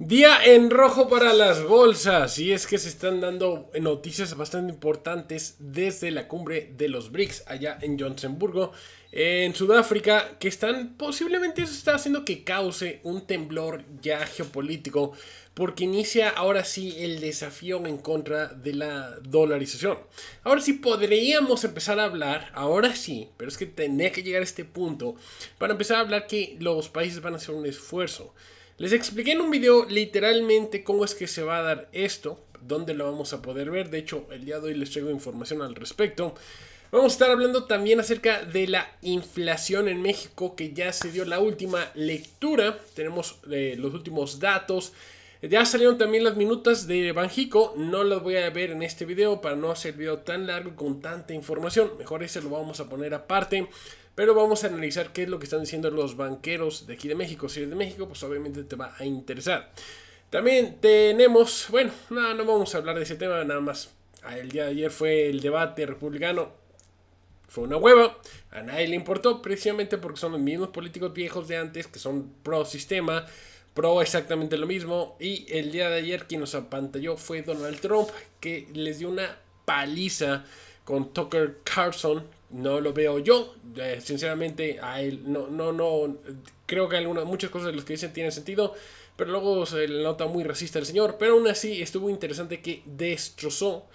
Día en rojo para las bolsas y es que se están dando noticias bastante importantes desde la cumbre de los BRICS allá en Johannesburgo, en Sudáfrica, que están posiblemente eso está haciendo que cause un temblor ya geopolítico porque inicia ahora sí el desafío en contra de la dolarización. Ahora sí podríamos empezar a hablar, ahora sí, pero es que tenía que llegar a este punto para empezar a hablar que los países van a hacer un esfuerzo. Les expliqué en un video literalmente cómo es que se va a dar esto, dónde lo vamos a poder ver. De hecho, el día de hoy les traigo información al respecto. Vamos a estar hablando también acerca de la inflación en México, que ya se dio la última lectura. Tenemos eh, los últimos datos. Ya salieron también las minutas de Banjico, no las voy a ver en este video para no hacer video tan largo con tanta información, mejor ese lo vamos a poner aparte. Pero vamos a analizar qué es lo que están diciendo los banqueros de aquí de México. Si eres de México, pues obviamente te va a interesar. También tenemos, bueno, nada, no vamos a hablar de ese tema, nada más. Ah, el día de ayer fue el debate republicano fue una hueva, a nadie le importó, precisamente porque son los mismos políticos viejos de antes que son pro sistema, pro exactamente lo mismo. Y el día de ayer quien nos apantalló fue Donald Trump, que les dio una paliza con Tucker Carlson, no lo veo yo. Eh, sinceramente, a él no, no, no. Creo que algunas, muchas cosas de las que dicen tienen sentido. Pero luego se le nota muy racista el señor. Pero aún así estuvo interesante que destrozó.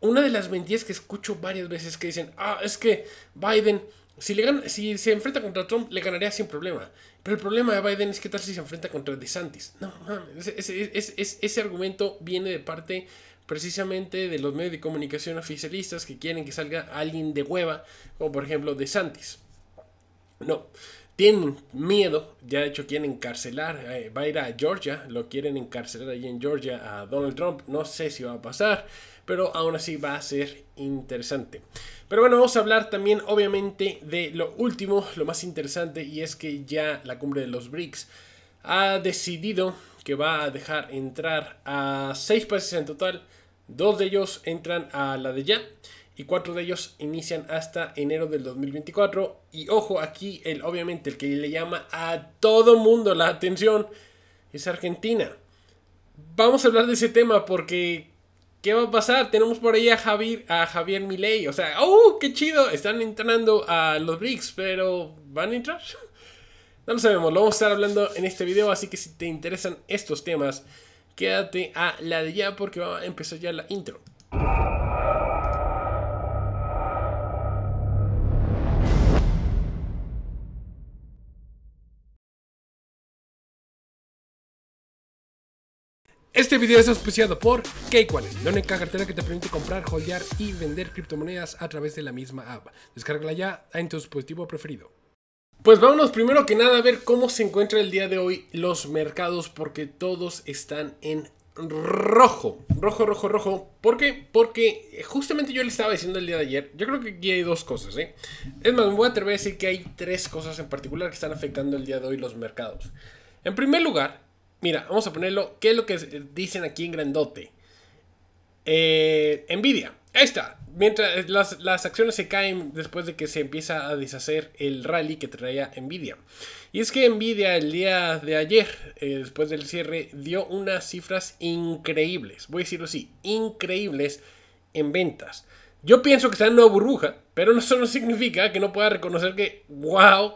Una de las mentiras que escucho varias veces que dicen, ah, es que Biden, si, le si se enfrenta contra Trump, le ganaría sin problema. Pero el problema de Biden es que tal si se enfrenta contra DeSantis. No, mames, ese, ese argumento viene de parte precisamente de los medios de comunicación oficialistas que quieren que salga alguien de hueva, como por ejemplo de Santis. No, tienen miedo, ya de hecho quieren encarcelar, eh, va a ir a Georgia, lo quieren encarcelar allí en Georgia a Donald Trump, no sé si va a pasar, pero aún así va a ser interesante. Pero bueno, vamos a hablar también obviamente de lo último, lo más interesante, y es que ya la cumbre de los BRICS ha decidido que va a dejar entrar a seis países en total Dos de ellos entran a la de ya y cuatro de ellos inician hasta enero del 2024. Y ojo, aquí el, obviamente el que le llama a todo mundo la atención es Argentina. Vamos a hablar de ese tema porque ¿qué va a pasar? Tenemos por ahí a Javier, a Javier Milei. O sea, ¡oh, qué chido! Están entrando a los BRICS, pero ¿van a entrar? No lo sabemos, lo vamos a estar hablando en este video, así que si te interesan estos temas, quédate a la de ya porque va a empezar ya la intro. Este video es auspiciado por Cakewallet, la única cartera que te permite comprar, holdear y vender criptomonedas a través de la misma app. Descárgala ya en tu dispositivo preferido. Pues vámonos primero que nada a ver cómo se encuentra el día de hoy los mercados porque todos están en rojo, rojo, rojo, rojo. ¿Por qué? Porque justamente yo le estaba diciendo el día de ayer, yo creo que aquí hay dos cosas, ¿eh? Es más, me voy a atrever a decir que hay tres cosas en particular que están afectando el día de hoy los mercados. En primer lugar, mira, vamos a ponerlo, ¿qué es lo que dicen aquí en grandote? Envidia, eh, ahí está mientras eh, las, acciones se caen después de que se empieza a deshacer el rally que traía Nvidia. Y es que Nvidia el día de ayer, eh, después del cierre, dio unas cifras increíbles, voy a decirlo así, increíbles en ventas. Yo pienso que está en una burbuja, pero eso no significa que no pueda reconocer que, wow,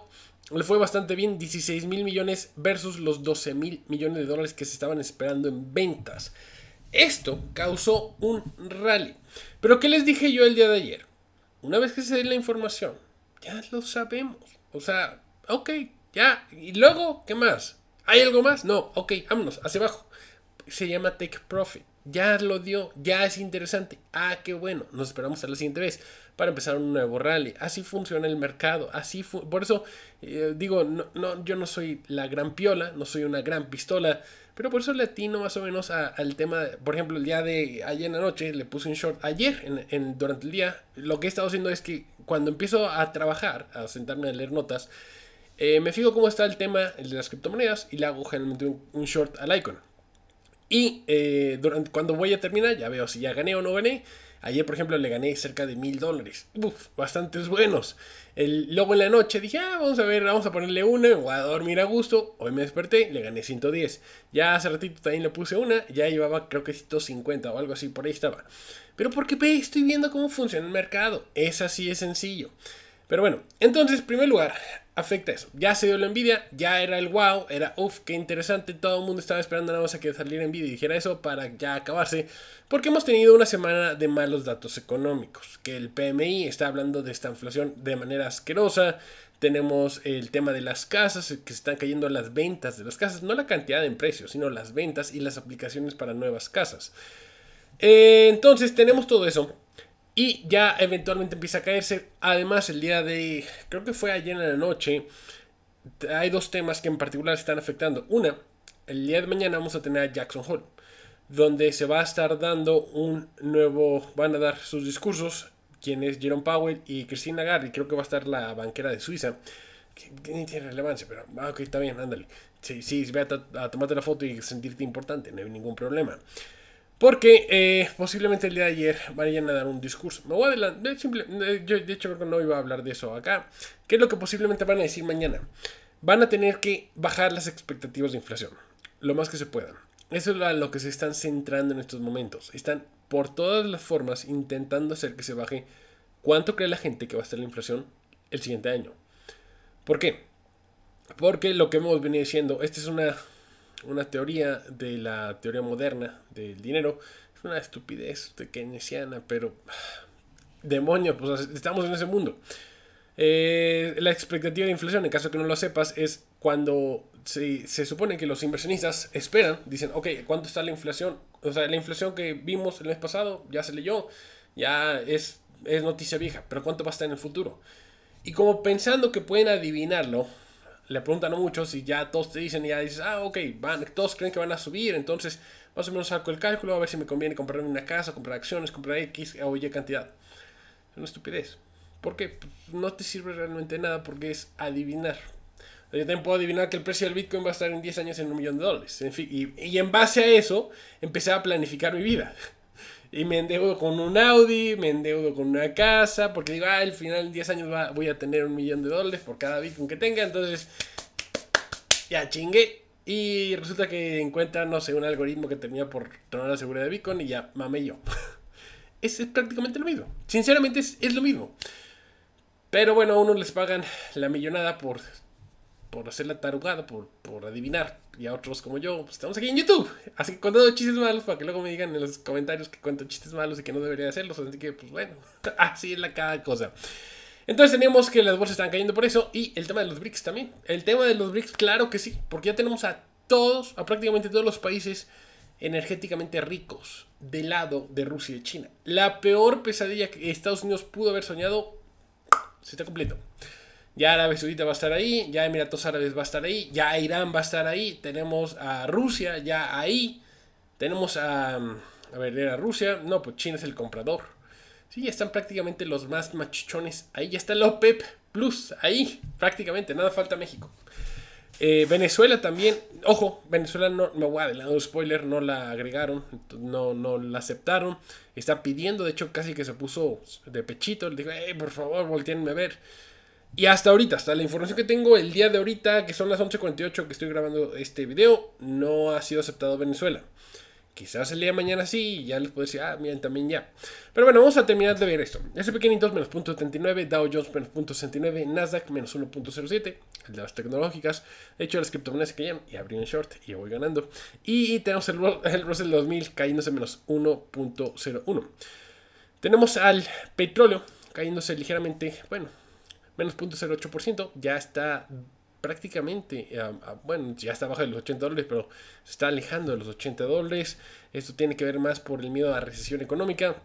le fue bastante bien, 16 mil millones versus los 12 mil millones de dólares que se estaban esperando en ventas. Esto causó un rally. Pero ¿qué les dije yo el día de ayer? Una vez que se dé la información, ya lo sabemos. O sea, ok, ya. ¿Y luego qué más? ¿Hay algo más? No, ok, vámonos, hacia abajo. Se llama Take Profit. Ya lo dio, ya es interesante. Ah, qué bueno. Nos esperamos a la siguiente vez para empezar un nuevo rally. Así funciona el mercado. Así Por eso eh, digo, no, no, yo no soy la gran piola, no soy una gran pistola pero por eso le atino más o menos al tema, por ejemplo, el día de ayer en la noche le puse un short. Ayer, en, durante el día, lo que he estado haciendo es que cuando empiezo a trabajar, a sentarme a leer notas, eh, me fijo cómo está el tema de las criptomonedas y le hago generalmente un, short al icon. Y eh, durante, cuando voy a terminar, ya veo si ya gané o no gané. Ayer, por ejemplo, le gané cerca de mil dólares. Uf, bastantes buenos. El, luego en la noche dije, ah, vamos a ver, vamos a ponerle una, voy a dormir a gusto. Hoy me desperté, le gané 110. Ya hace ratito también le puse una, ya llevaba creo que 150 o algo así, por ahí estaba. Pero porque estoy viendo cómo funciona el mercado. Es así, de sencillo. Pero bueno, entonces, en primer lugar, afecta eso. Ya se dio la envidia, ya era el wow, era uff, qué interesante. Todo el mundo estaba esperando nada más a que saliera envidia y dijera eso para ya acabarse. Porque hemos tenido una semana de malos datos económicos. Que el PMI está hablando de esta inflación de manera asquerosa. Tenemos el tema de las casas, que se están cayendo las ventas de las casas. No la cantidad en precios, sino las ventas y las aplicaciones para nuevas casas. Eh, entonces tenemos todo eso. Y ya eventualmente empieza a caerse. Además, el día de. Creo que fue ayer en la noche. Hay dos temas que en particular están afectando. Una, el día de mañana vamos a tener a Jackson Hole. Donde se va a estar dando un nuevo. Van a dar sus discursos. Quienes Jerome Powell y Christina Garri. Creo que va a estar la banquera de Suiza. Que, tiene relevancia, pero. Ah, ok, está bien, ándale. Sí, sí, ve a, a tomarte la foto y sentirte importante. No hay ningún problema. Porque eh, posiblemente el día de ayer vayan a dar un discurso. Me voy a Yo de hecho creo que no iba a hablar de eso acá. ¿Qué es lo que posiblemente van a decir mañana? Van a tener que bajar las expectativas de inflación. Lo más que se puedan. Eso es a lo que se están centrando en estos momentos. Están por todas las formas intentando hacer que se baje cuánto cree la gente que va a estar la inflación el siguiente año. ¿Por qué? Porque lo que hemos venido diciendo, esta es una una teoría de la teoría moderna del dinero. Es una estupidez de keynesiana, pero ¡Demonios! pues estamos en ese mundo. Eh, la expectativa de inflación, en caso que no lo sepas, es cuando se, supone que los inversionistas esperan, dicen, ok, ¿cuánto está la inflación? O sea, la inflación que vimos el mes pasado ya se leyó, ya es, es noticia vieja, pero ¿cuánto va a estar en el futuro? Y como pensando que pueden adivinarlo, le preguntan a muchos y ya todos te dicen, y ya dices, ah, ok, van, todos creen que van a subir, entonces más o menos saco el cálculo a ver si me conviene comprarme una casa, comprar acciones, comprar X o Y cantidad. Es una estupidez. Porque pues, no te sirve realmente nada porque es adivinar. yo también puedo adivinar que el precio del Bitcoin va a estar en 10 años en un millón de dólares. En fin, y en base a eso empecé a planificar mi vida. Y me endeudo con un Audi, me endeudo con una casa, porque digo, ah, al final en 10 años voy a tener un millón de dólares por cada Bitcoin que tenga, entonces ya chingué. Y resulta que encuentra, no sé, un algoritmo que termina por tomar la seguridad de Bitcoin y ya mame yo. es, es, prácticamente lo mismo. Sinceramente es, lo mismo. Pero bueno, a unos les pagan la millonada por, por hacer la tarugada, por adivinar, y a otros como yo, pues estamos aquí en YouTube. Así que contando chistes malos para que luego me digan en los comentarios que cuento chistes malos y que no debería hacerlos. Así que, pues bueno, así es la cada cosa. Entonces tenemos que las bolsas están cayendo por eso. Y el tema de los BRICS también. El tema de los BRICS, claro que sí. Porque ya tenemos a todos, a prácticamente todos los países energéticamente ricos del lado de Rusia y China. La peor pesadilla que Estados Unidos pudo haber soñado se está cumpliendo ya Arabia Saudita va a estar ahí, ya Emiratos Árabes va a estar ahí, ya Irán va a estar ahí, tenemos a Rusia ya ahí, tenemos a... Mm, a ver, era Rusia, no, pues China es el comprador. Sí, ya están prácticamente los más machichones ahí, ya está el OPEP Plus, ahí, prácticamente, nada falta México. Eh, Venezuela también, ojo, Venezuela no, me voy a spoiler, no la agregaron, no, no la aceptaron, está pidiendo, de hecho casi que se puso de pechito, le dijo, eh, por favor, volteenme a ver. Y hasta ahorita, hasta la información que tengo el día de ahorita, que son las 11.48 que estoy grabando este video, no ha sido aceptado Venezuela. Quizás el día de mañana sí, y ya les puedo decir, ah, miren, también ya. Pero bueno, vamos a terminar de ver esto. S&P 500 menos 0.79, Dow Jones menos .69, Nasdaq menos 1.07, el de las tecnológicas. De hecho, las criptomonedas caían y abrí un short y voy ganando. Y tenemos el, el Russell 2000 cayéndose menos 1.01. Tenemos al petróleo cayéndose ligeramente, bueno, menos 0.08%, ya está prácticamente, eh, bueno, ya está abajo de los 80 dólares, pero se está alejando de los 80 dólares. Esto tiene que ver más por el miedo a la recesión económica.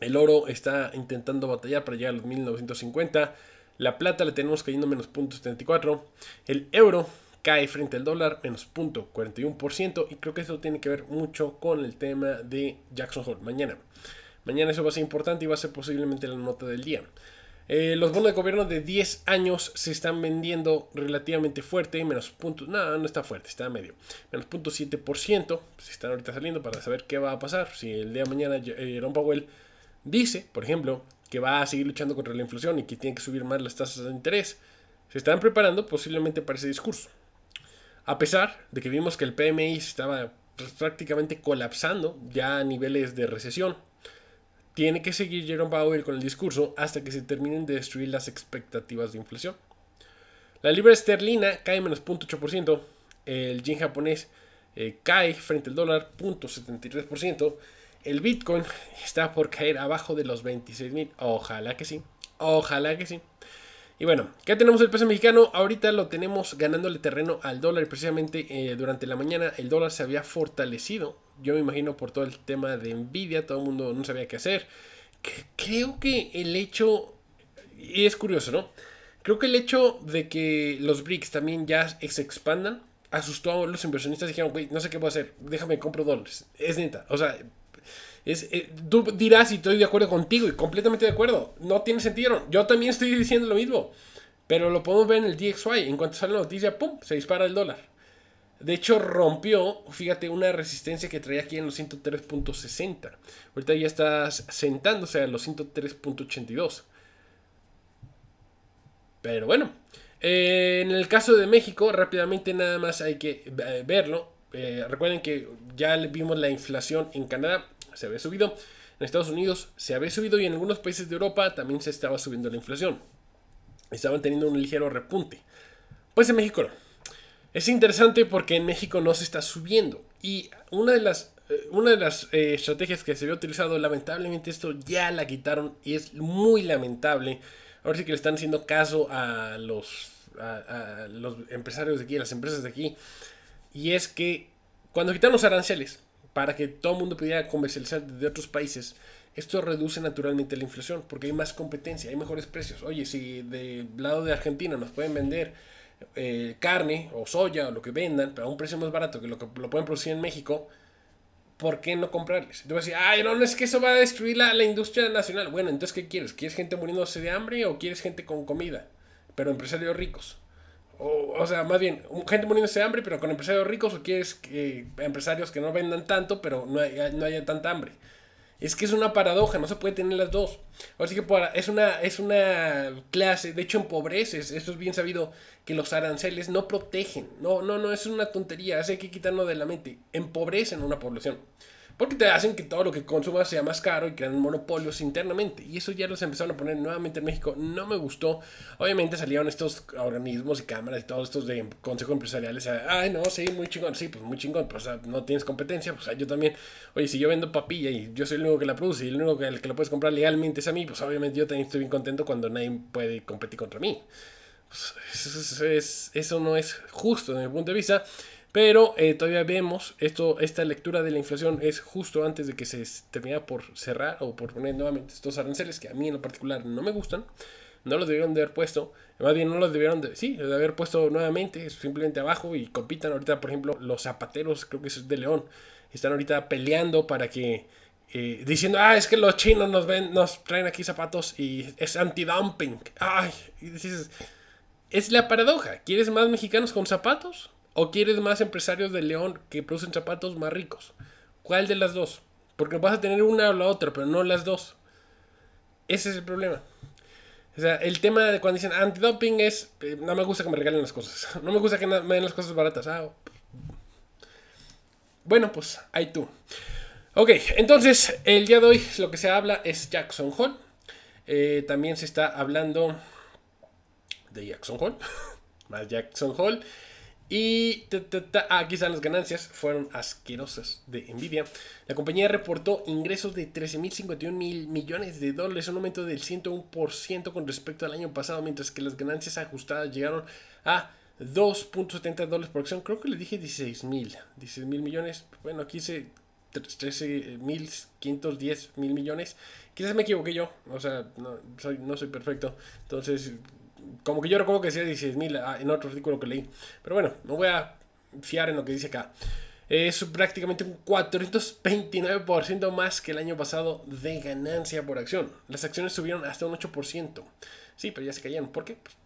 El oro está intentando batallar para llegar a los 1950. La plata la tenemos cayendo menos 0.74. El euro cae frente al dólar menos 0.41%. Y creo que eso tiene que ver mucho con el tema de Jackson Hole. Mañana. Mañana eso va a ser importante y va a ser posiblemente la nota del día. Eh, los bonos de gobierno de 10 años se están vendiendo relativamente fuerte, menos puntos, nada, no, no está fuerte, está medio, menos punto 7%, se están ahorita saliendo para saber qué va a pasar, si el día de mañana eh, Jerome Powell dice, por ejemplo, que va a seguir luchando contra la inflación y que tiene que subir más las tasas de interés, se están preparando posiblemente para ese discurso. A pesar de que vimos que el PMI estaba pues, prácticamente colapsando ya a niveles de recesión, tiene que seguir Jerome Powell con el discurso hasta que se terminen de destruir las expectativas de inflación. La libra esterlina cae menos 0.8%, el yen japonés eh, cae frente al dólar 0.73%, el Bitcoin está por caer abajo de los 26.000, ojalá que sí, ojalá que sí. Y bueno, ¿qué tenemos el peso mexicano? Ahorita lo tenemos ganándole terreno al dólar. Precisamente eh, durante la mañana el dólar se había fortalecido. Yo me imagino por todo el tema de envidia, todo el mundo no sabía qué hacer. creo que el hecho, y es curioso, ¿no? Creo que el hecho de que los BRICS también ya se expandan asustó a los inversionistas. Dijeron, güey, no sé qué puedo hacer, déjame compro dólares. Es neta, o sea, eh, tú dirás si estoy de acuerdo contigo y completamente de acuerdo. No tiene sentido. Yo también estoy diciendo lo mismo. Pero lo podemos ver en el DXY. En cuanto sale la noticia, ¡pum! Se dispara el dólar. De hecho, rompió, fíjate, una resistencia que traía aquí en los 103.60. Ahorita ya estás sentándose a los 103.82. Pero bueno, eh, en el caso de México, rápidamente nada más hay que eh, verlo. recuerden que ya vimos la inflación en Canadá se había subido. En Estados Unidos se había subido y en algunos países de Europa también se estaba subiendo la inflación. Estaban teniendo un ligero repunte. Pues en México no. Es interesante porque en México no se está subiendo. Y una de las, eh, una de las eh, estrategias que se había utilizado, lamentablemente esto ya la quitaron y es muy lamentable. Ahora sí que le están haciendo caso a los, los empresarios de aquí, a las empresas de aquí. Y es que cuando quitaron los aranceles, para que todo el mundo pudiera comercializar de otros países, esto reduce naturalmente la inflación porque hay más competencia, hay mejores precios. Oye, si del lado de Argentina nos pueden vender eh, carne o soya o lo que vendan, pero a un precio más barato que lo que lo pueden producir en México, ¿por qué no comprarles? entonces ay, no, no es que eso va a destruir la, la, industria nacional. Bueno, entonces, ¿qué quieres? ¿Quieres gente muriéndose de hambre o quieres gente con comida? Pero empresarios ricos. O, o sea, más bien, gente muriéndose de hambre, pero con empresarios ricos, o quieres que empresarios que no vendan tanto, pero no haya, no tanta hambre. Es que es una paradoja, no se puede tener las dos. Así que es, una, es una clase, de hecho empobreces, eso es bien sabido, que los aranceles no protegen. No, no, no, es una tontería, así hay que quitarlo de la mente. Empobrecen una población. Porque te hacen que todo lo que consumas sea más caro y crean monopolios internamente. Y eso ya los empezaron a poner nuevamente en México. No me gustó. Obviamente salieron estos organismos y cámaras y todos estos de consejos empresariales. Ay, no, sí, muy chingón. Sí, pues muy chingón. Pues, o sea, no tienes competencia. Pues o sea, yo también. Oye, si yo vendo papilla y yo soy el único que la produce y el único que, el que la puedes comprar legalmente es a mí, pues obviamente yo también estoy bien contento cuando nadie puede competir contra mí. Pues, es, eso no es justo desde mi punto de vista. Pero eh, todavía vemos, esto, esta lectura de la inflación es justo antes de que se termina por cerrar o por poner nuevamente estos aranceles que a mí en particular no me gustan. No los debieron de haber puesto, más bien no los debieron de, sí, de haber puesto nuevamente, simplemente abajo y compitan ahorita, por ejemplo, los zapateros, creo que eso es de León, están ahorita peleando para que eh, diciendo, ah, es que los chinos nos ven, nos traen aquí zapatos y es antidumping. Ay, es la paradoja. ¿Quieres más mexicanos con zapatos? ¿O quieres más empresarios de León que producen zapatos más ricos? ¿Cuál de las dos? Porque vas a tener una o la otra, pero no las dos. Ese es el problema. O sea, el tema de cuando dicen antidoping es, eh, no me gusta que me regalen las cosas. No me gusta que me den las cosas baratas. Ah, bueno, pues ahí tú. Ok, entonces el día de hoy lo que se habla es Jackson Hall. Eh, también se está hablando de Jackson Hall. Más Jackson Hall. Y ah, aquí están las ganancias, fueron asquerosas de Nvidia. La compañía reportó ingresos de 13.051 mil millones de dólares, un aumento del 101% con respecto al año pasado, mientras que las ganancias ajustadas llegaron a 2.70 dólares por acción. Creo que le dije 16 mil, 16 mil millones. Bueno, aquí 13 mil mil millones. Quizás me equivoqué yo, o sea, no soy, no soy perfecto. Entonces, como que yo recuerdo que decía 16 mil ah, en otro artículo que leí. Pero bueno, no voy a fiar en lo que dice acá. Es prácticamente un 429% más que el año pasado de ganancia por acción. Las acciones subieron hasta un 8%. Sí, pero ya se cayeron. ¿Por qué? Pues,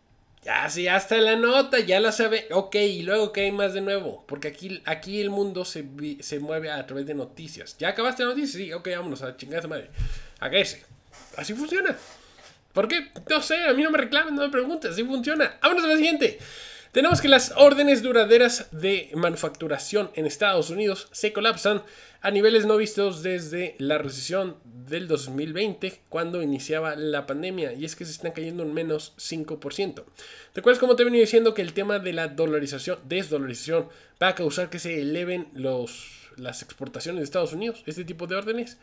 ya, sí, hasta la nota, ya la sabe. Ok, y luego que hay más de nuevo. Porque aquí, aquí el mundo se, mueve a través de noticias. ¿Ya acabaste la noticia? Sí, ok, vámonos a chingada madre. A Así funciona. ¿Por qué? No sé, a mí no me reclamen, no me pregunten. Así funciona. Vámonos a la siguiente. Tenemos que las órdenes duraderas de manufacturación en Estados Unidos se colapsan a niveles no vistos desde la recesión del 2020 cuando iniciaba la pandemia y es que se están cayendo un menos 5%. ¿Te acuerdas cómo te he venido diciendo que el tema de la dolarización, desdolarización, va a causar que se eleven los, las exportaciones de Estados Unidos? Este tipo de órdenes.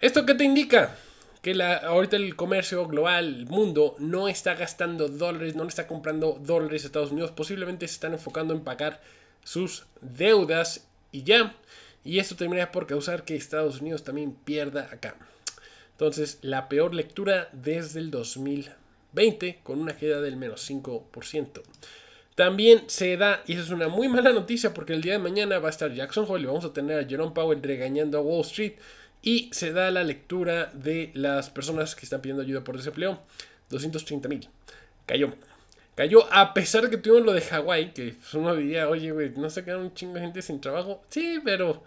¿Esto qué te indica? que la, ahorita el comercio global, el mundo, no está gastando dólares, no le está comprando dólares a Estados Unidos. Posiblemente se están enfocando en pagar sus deudas y ya. Y esto terminaría por causar que Estados Unidos también pierda acá. Entonces, la peor lectura desde el 2020, con una queda del menos 5%. También se da, y eso es una muy mala noticia porque el día de mañana va a estar Jackson Hole y vamos a tener a Jerome Powell regañando a Wall Street y se da la lectura de las personas que están pidiendo ayuda por desempleo. 230 mil. Cayó. Cayó a pesar de que tuvimos lo de Hawái, que uno diría, oye, güey, no se quedaron un chingo de gente sin trabajo. Sí, pero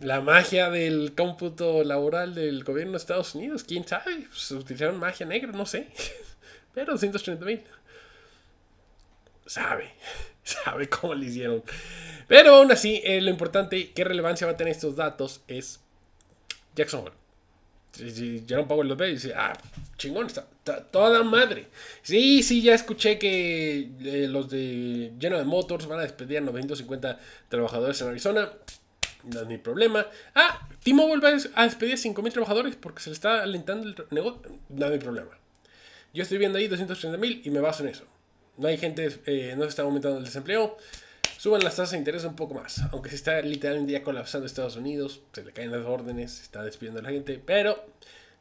la magia del cómputo laboral del gobierno de Estados Unidos, quién sabe, se pues, utilizaron magia negra, no sé. Pero 230 mil. Sabe, sabe cómo le hicieron. Pero aún así, eh, lo importante, qué relevancia va a tener estos datos es Jacksonville. si Jerome Powell los ve y dice, ah, chingón, está, toda madre. Sí, sí, ya escuché que eh, los de de Motors van a despedir a 950 trabajadores en Arizona. No es mi problema. Ah, Timo vuelve a despedir a 5.000 trabajadores porque se le está alentando el negocio. No es mi problema. Yo estoy viendo ahí 230.000 y me baso en eso. No hay gente, eh, no se está aumentando el desempleo. Suban las tasas de interés un poco más, aunque se está literalmente ya colapsando Estados Unidos, se le caen las órdenes, se está despidiendo a la gente, pero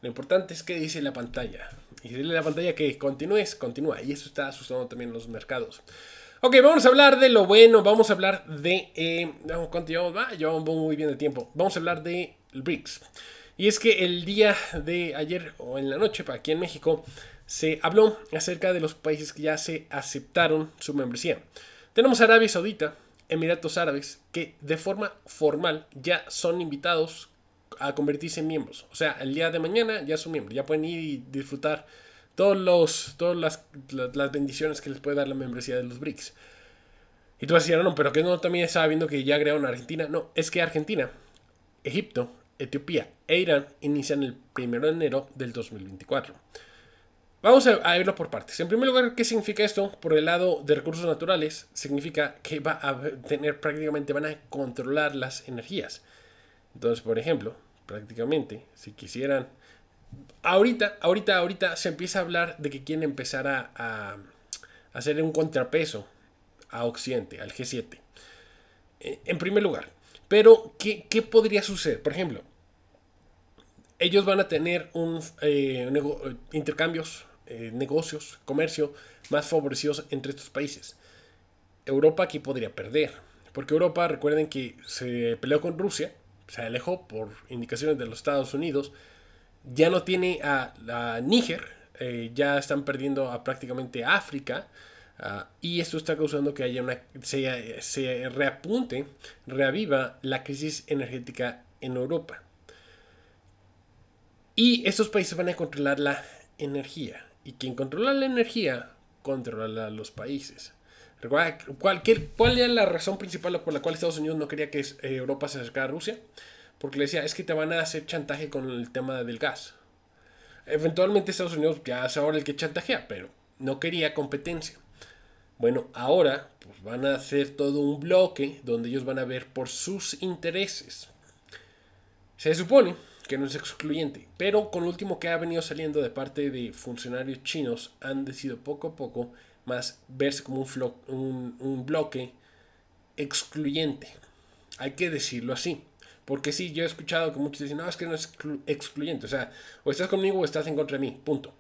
lo importante es que dice la pantalla. Y dice la pantalla que continúes, continúa. Y eso está asustando también los mercados. Ok, vamos a hablar de lo bueno. Vamos a hablar de. Eh, ¿Cuánto llevamos? Ah, llevamos muy bien de tiempo. Vamos a hablar de BRICS. Y es que el día de ayer o en la noche, para aquí en México, se habló acerca de los países que ya se aceptaron su membresía. Tenemos Arabia Saudita, Emiratos Árabes, que de forma formal ya son invitados a convertirse en miembros. O sea, el día de mañana ya son miembros, ya pueden ir y disfrutar todos los, todas las, bendiciones que les puede dar la membresía de los BRICS. Y tú vas a decir, ah, no, pero que no también estaba viendo que ya crearon Argentina. No, es que Argentina, Egipto, Etiopía e Irán inician el 1 de enero del 2024. Vamos a, verlo por partes. En primer lugar, ¿qué significa esto? Por el lado de recursos naturales, significa que va a tener prácticamente, van a controlar las energías. Entonces, por ejemplo, prácticamente, si quisieran... Ahorita, ahorita, ahorita se empieza a hablar de que quieren empezar a, hacer un contrapeso a Occidente, al G7. Eh, en primer lugar. Pero, ¿qué, podría suceder? Por ejemplo, ellos van a tener un, eh, eh, intercambios eh, negocios, comercio más favorecidos entre estos países. Europa aquí podría perder, porque Europa, recuerden que se peleó con Rusia, se alejó por indicaciones de los Estados Unidos, ya no tiene a, Níger, eh, ya están perdiendo a prácticamente África, ah, y esto está causando que haya una, se, se reapunte, reaviva la crisis energética en Europa. Y estos países van a controlar la energía. Y quien controla la energía, controla los países. cualquier, ¿cuál era la razón principal por la cual Estados Unidos no quería que eh, Europa se acercara a Rusia? Porque le decía, es que te van a hacer chantaje con el tema del gas. Eventualmente Estados Unidos ya es ahora el que chantajea, pero no quería competencia. Bueno, ahora pues, van a hacer todo un bloque donde ellos van a ver por sus intereses. Se supone que no es excluyente, pero con lo último que ha venido saliendo de parte de funcionarios chinos han decidido poco a poco más verse como un, bloque excluyente. Hay que decirlo así. Porque sí, yo he escuchado que muchos dicen, no, es que no es excluyente. O sea, o estás conmigo o estás en contra de mí. Punto.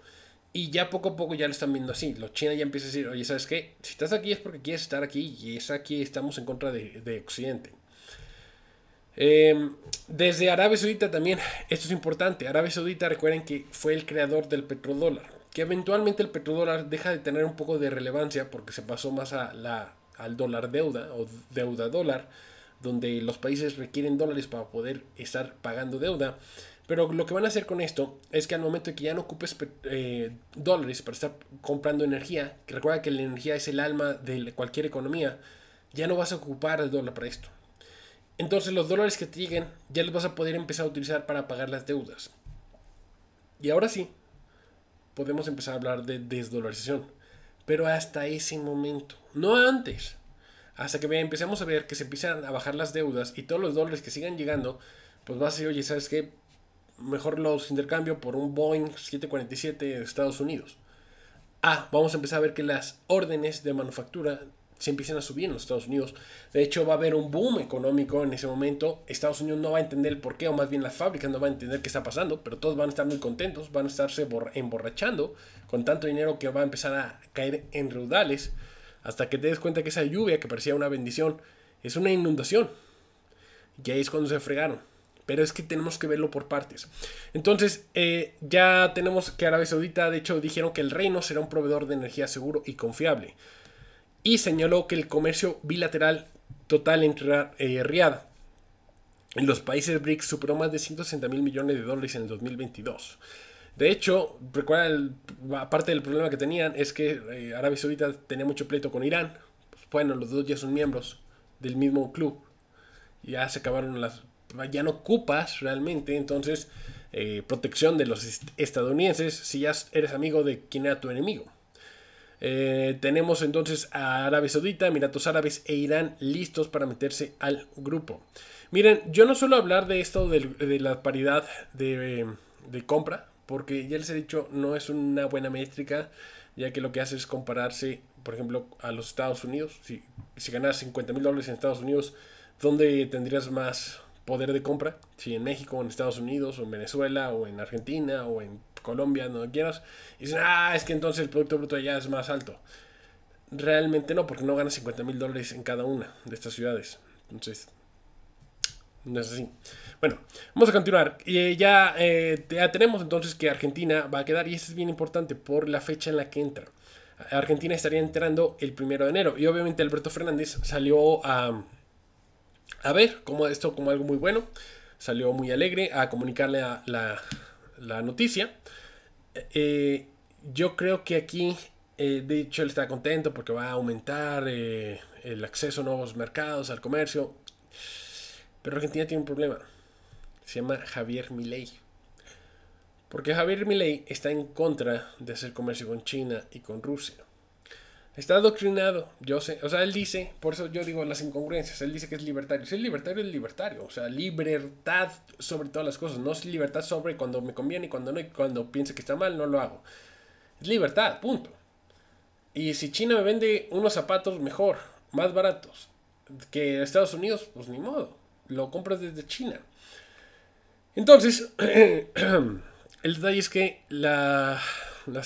Y ya poco a poco ya lo están viendo así. Los chinos ya empiezan a decir, oye, ¿sabes qué? Si estás aquí es porque quieres estar aquí y es aquí estamos en contra de Occidente. Em, desde Arabia Saudita también, esto es importante, Arabia Saudita recuerden que fue el creador del petrodólar, que eventualmente el petrodólar deja de tener un poco de relevancia porque se pasó más a la, al dólar deuda o deuda dólar, donde los países requieren dólares para poder estar pagando deuda. Pero lo que van a hacer con esto es que al momento de que ya no ocupes eh, dólares para estar comprando energía, que recuerda que la energía es el alma de cualquier economía, ya no vas a ocupar el dólar para esto. Entonces los dólares que te lleguen ya los vas a poder empezar a utilizar para pagar las deudas. Y ahora sí, podemos empezar a hablar de desdolarización. Pero hasta ese momento, no antes. Hasta que empecemos a ver que se empiezan a bajar las deudas y todos los dólares que sigan llegando, pues vas a decir, oye, ¿sabes qué? Mejor los intercambio por un Boeing 747 de Estados Unidos. Ah, vamos a empezar a ver que las órdenes de manufactura se empiezan a subir en los Estados Unidos. De hecho, va a haber un boom económico en ese momento. Estados Unidos no va a entender el por qué, o más bien las fábricas no van a entender qué está pasando, pero todos van a estar muy contentos, van a estarse emborrachando con tanto dinero que va a empezar a caer en reudales. hasta que te des cuenta que esa lluvia que parecía una bendición es una inundación. Y ahí es cuando se fregaron. Pero es que tenemos que verlo por partes. Entonces, eh, ya tenemos que Arabia Saudita, de hecho, dijeron que el reino será un proveedor de energía seguro y confiable y señaló que el comercio bilateral total entre eh, Riad y los países BRICS superó más de 160 mil millones de dólares en el 2022. De hecho, recuerda, aparte del problema que tenían es que eh, Arabia Saudita tenía mucho pleito con Irán. Pues bueno, los dos ya son miembros del mismo club. Ya se acabaron las... Ya no ocupas realmente, entonces, eh, protección de los estadounidenses si ya eres amigo de quien era tu enemigo. Eh, tenemos entonces a Arabia Saudita, Emiratos Árabes e Irán listos para meterse al grupo. Miren, yo no suelo hablar de esto de, la paridad de, compra, porque ya les he dicho, no es una buena métrica, ya que lo que hace es compararse, por ejemplo, a los Estados Unidos. Si, ganas 50 mil dólares en Estados Unidos, ¿dónde tendrías más poder de compra? Si en México, en Estados Unidos, o en Venezuela, o en Argentina, o en Colombia, donde quieras, y dicen, ah, es que entonces el Producto Bruto ya es más alto. Realmente no, porque no ganas 50 mil dólares en cada una de estas ciudades. Entonces, no es así. Bueno, vamos a continuar. Y eh, ya, eh, ya, tenemos entonces que Argentina va a quedar, y esto es bien importante por la fecha en la que entra. Argentina estaría entrando el primero de enero. Y obviamente Alberto Fernández salió a, a ver cómo esto como algo muy bueno. Salió muy alegre a comunicarle a la la noticia. Eh, yo creo que aquí, eh, de hecho, él está contento porque va a aumentar eh, el acceso a nuevos mercados, al comercio. Pero Argentina tiene un problema. Se llama Javier Milei. Porque Javier Milei está en contra de hacer comercio con China y con Rusia. Está adoctrinado, yo sé. O sea, él dice, por eso yo digo las incongruencias, él dice que es libertario. Si es libertario, es libertario. O sea, libertad sobre todas las cosas. No es libertad sobre cuando me conviene y cuando no, y cuando piense que está mal, no lo hago. Es libertad, punto. Y si China me vende unos zapatos mejor, más baratos, que Estados Unidos, pues ni modo. Lo compras desde China. Entonces, el detalle es que las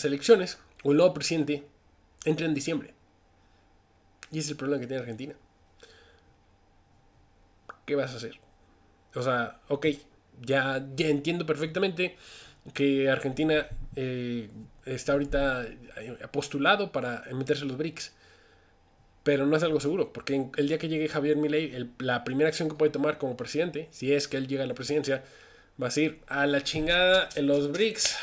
elecciones, o nuevo presidente entra en diciembre. Y ese es el problema que tiene Argentina. ¿Qué vas a hacer? O sea, ok, ya, entiendo perfectamente que Argentina eh, está ahorita eh, postulado para meterse los BRICS. Pero no es algo seguro, porque el día que llegue Javier Milei, la primera acción que puede tomar como presidente, si es que él llega a la presidencia, va a ser a la chingada en los BRICS,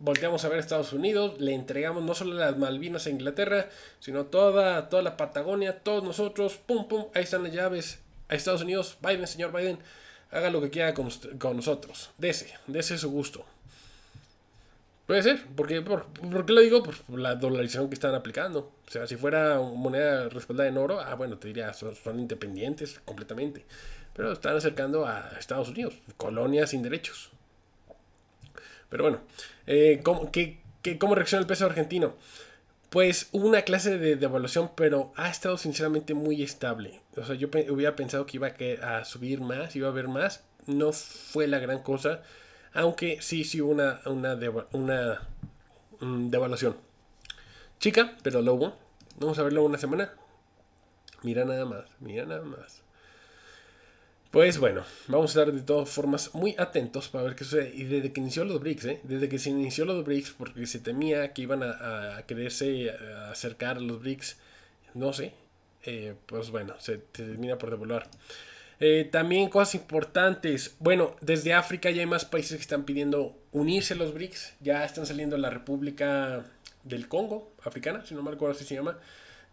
volteamos a ver Estados Unidos, le entregamos no solo las Malvinas a Inglaterra, sino toda, toda la Patagonia, todos nosotros, pum, pum, ahí están las llaves a Estados Unidos, Biden, señor Biden, haga lo que quiera con, con nosotros, dese, dese su gusto. Puede ser, porque ¿por, ¿por, qué lo digo? Por la dolarización que están aplicando. O sea, si fuera moneda respaldada en oro, ah, bueno, te diría, son, son independientes completamente. Pero están acercando a Estados Unidos, colonias sin derechos. Pero bueno, eh, ¿cómo, qué, reacciona el peso argentino? Pues hubo una clase de devaluación, pero ha estado sinceramente muy estable. O sea, yo hubiera pensado que iba a, subir más, iba a haber más. No fue la gran cosa, aunque sí, sí hubo una, una, una mm, devaluación. Chica, pero lo hubo. Vamos a verlo una semana. Mira nada más, mira nada más. Pues bueno, vamos a estar de todas formas muy atentos para ver qué sucede. Y desde que inició los BRICS, ¿eh? desde que se inició los BRICS, porque se temía que iban a, quererse acercar a los BRICS, no sé, eh, pues bueno, se, termina por devolver. Eh, también cosas importantes. Bueno, desde África ya hay más países que están pidiendo unirse a los BRICS. Ya están saliendo la República del Congo, africana, si no me acuerdo si se llama.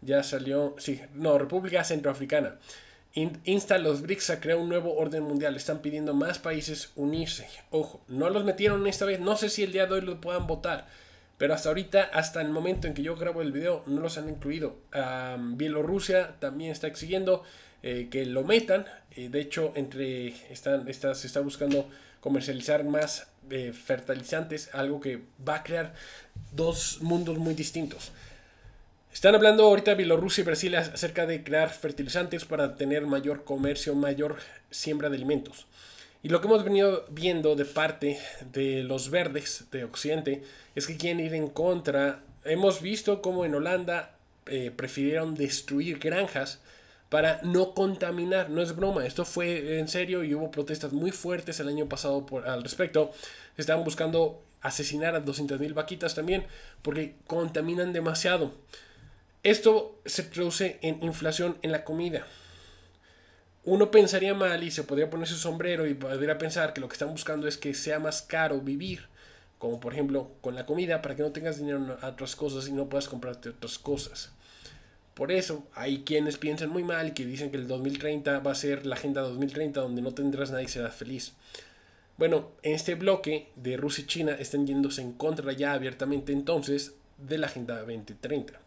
Ya salió, sí, no, República Centroafricana. Insta los BRICS a crear un nuevo orden mundial. Están pidiendo más países unirse. Ojo, no los metieron esta vez. No sé si el día de hoy lo puedan votar. Pero hasta ahorita, hasta el momento en que yo grabo el video, no los han incluido. Bielorrusia también está exigiendo eh, que lo metan. Eh, de hecho, entre están, está, se está buscando comercializar más eh, fertilizantes, algo que va a crear dos mundos muy distintos. Están hablando ahorita Bielorrusia y Brasil acerca de crear fertilizantes para tener mayor comercio, mayor siembra de alimentos. Y lo que hemos venido viendo de parte de los verdes de Occidente es que quieren ir en contra. Hemos visto cómo en Holanda eh, prefirieron destruir granjas para no contaminar. No es broma, esto fue en serio y hubo protestas muy fuertes el año pasado por, al respecto. Estaban buscando asesinar a 200.000 vaquitas también porque contaminan demasiado. Esto se traduce en inflación en la comida. Uno pensaría mal y se podría poner su sombrero y podría pensar que lo que están buscando es que sea más caro vivir, como por ejemplo con la comida, para que no tengas dinero a otras cosas y no puedas comprarte otras cosas. Por eso hay quienes piensan muy mal que dicen que el 2030 va a ser la Agenda 2030 donde no tendrás nadie y serás feliz. Bueno, en este bloque de Rusia y China están yéndose en contra ya abiertamente entonces de la Agenda 2030.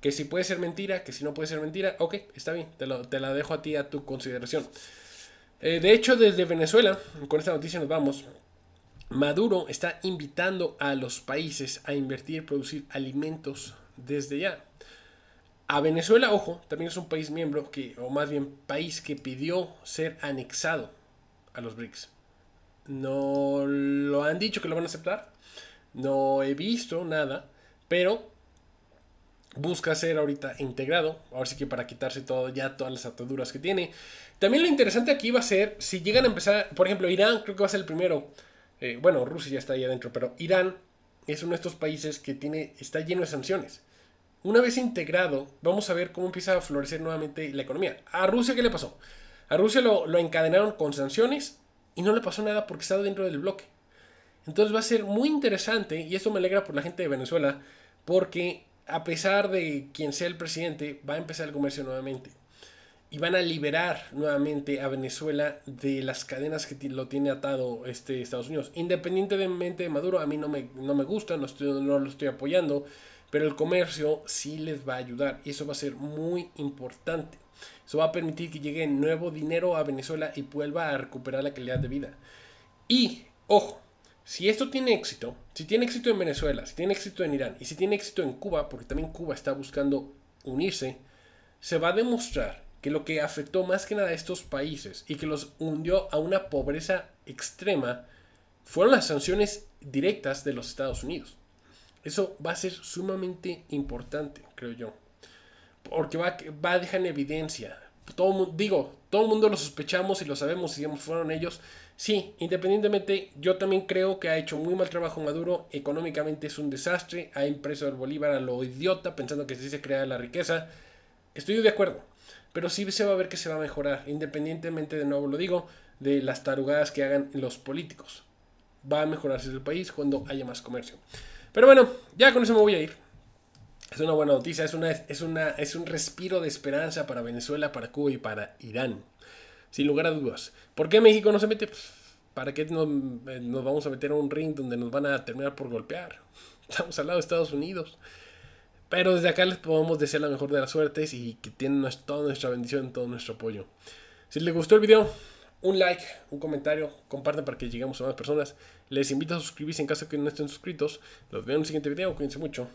Que si puede ser mentira, que si no puede ser mentira, ok, está bien, te, la dejo a ti a tu consideración. Eh, de hecho, desde Venezuela, con esta noticia nos vamos. Maduro está invitando a los países a invertir, y producir alimentos desde ya. A Venezuela, ojo, también es un país miembro que, o más bien país que pidió ser anexado a los BRICS. No lo han dicho que lo van a aceptar. No he visto nada. Pero busca ser ahorita integrado. Ahora sí que para quitarse todo, ya todas las ataduras que tiene. También lo interesante aquí va a ser si llegan a empezar, por ejemplo, Irán creo que va a ser el primero. Eh, bueno, Rusia ya está ahí adentro, pero Irán es uno de estos países que tiene, está lleno de sanciones. Una vez integrado, vamos a ver cómo empieza a florecer nuevamente la economía. ¿A Rusia qué le pasó? A Rusia lo, lo encadenaron con sanciones y no le pasó nada porque estaba dentro del bloque. Entonces va a ser muy interesante, y eso me alegra por la gente de Venezuela, porque a pesar de quien sea el presidente, va a empezar el comercio nuevamente. Y van a liberar nuevamente a Venezuela de las cadenas que lo tiene atado este Estados Unidos. Independientemente de Maduro, a mí no me, no me gusta, estoy, no lo estoy apoyando, pero el comercio sí les va a ayudar y eso va a ser muy importante. Eso va a permitir que llegue nuevo dinero a Venezuela y vuelva a recuperar la calidad de vida. Y, ojo, si esto tiene éxito, si tiene éxito en Venezuela, si tiene éxito en Irán y si tiene éxito en Cuba, porque también Cuba está buscando unirse, se va a demostrar que lo que afectó más que nada a estos países y que los hundió a una pobreza extrema fueron las sanciones directas de los Estados Unidos. Eso va a ser sumamente importante, creo yo, porque va, va a dejar en evidencia digo, todo el mundo lo sospechamos y lo sabemos si fueron ellos. Sí, independientemente, yo también creo que ha hecho muy mal trabajo Maduro, económicamente es un desastre, ha impreso el Bolívar a lo idiota pensando que sí se crea la riqueza. Estoy de acuerdo, pero sí se va a ver que se va a mejorar, independientemente, de nuevo lo digo, de las tarugadas que hagan los políticos. Va a mejorarse el país cuando haya más comercio. Pero bueno, ya con eso me voy a ir. Es una buena noticia, es, una, es, una, es un respiro de esperanza para Venezuela, para Cuba y para Irán. Sin lugar a dudas. ¿Por qué México no se mete? Pues, ¿Para qué eh, nos, vamos a meter a un ring donde nos van a terminar por golpear? Estamos al lado de Estados Unidos. Pero desde acá les podemos desear la mejor de las suertes y que tienen toda nuestra bendición, todo nuestro apoyo. Si les gustó el video, un like, un comentario, compartan para que lleguemos a más personas. Les invito a suscribirse en caso que no estén suscritos. Los veo en el siguiente video, cuídense mucho.